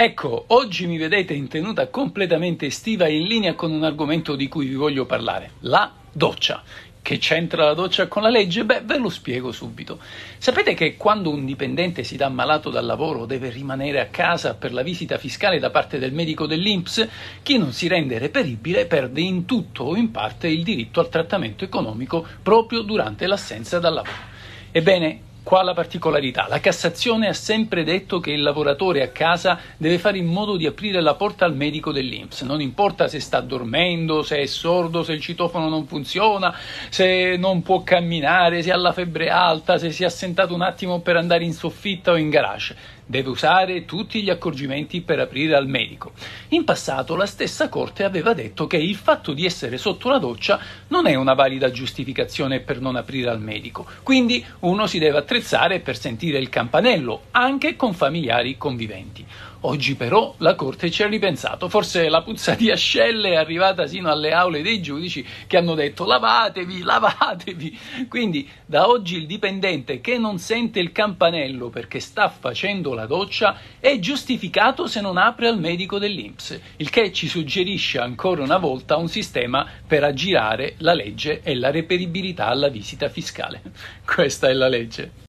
Ecco, oggi mi vedete in tenuta completamente estiva in linea con un argomento di cui vi voglio parlare, la doccia. Che c'entra la doccia con la legge? Beh, ve lo spiego subito. Sapete che quando un dipendente si dà malato dal lavoro o deve rimanere a casa per la visita fiscale da parte del medico dell'INPS? Chi non si rende reperibile perde in tutto o in parte il diritto al trattamento economico proprio durante l'assenza dal lavoro. Ebbene, Qua la particolarità. La Cassazione ha sempre detto che il lavoratore a casa deve fare in modo di aprire la porta al medico dell'Inps. Non importa se sta dormendo, se è sordo, se il citofono non funziona, se non può camminare, se ha la febbre alta, se si è assentato un attimo per andare in soffitta o in garage deve usare tutti gli accorgimenti per aprire al medico. In passato la stessa Corte aveva detto che il fatto di essere sotto la doccia non è una valida giustificazione per non aprire al medico, quindi uno si deve attrezzare per sentire il campanello, anche con familiari conviventi. Oggi però la Corte ci ha ripensato, forse la puzza di ascelle è arrivata sino alle aule dei giudici che hanno detto lavatevi, lavatevi. Quindi da oggi il dipendente che non sente il campanello perché sta facendo la doccia è giustificato se non apre al medico dell'Inps, il che ci suggerisce ancora una volta un sistema per aggirare la legge e la reperibilità alla visita fiscale. Questa è la legge.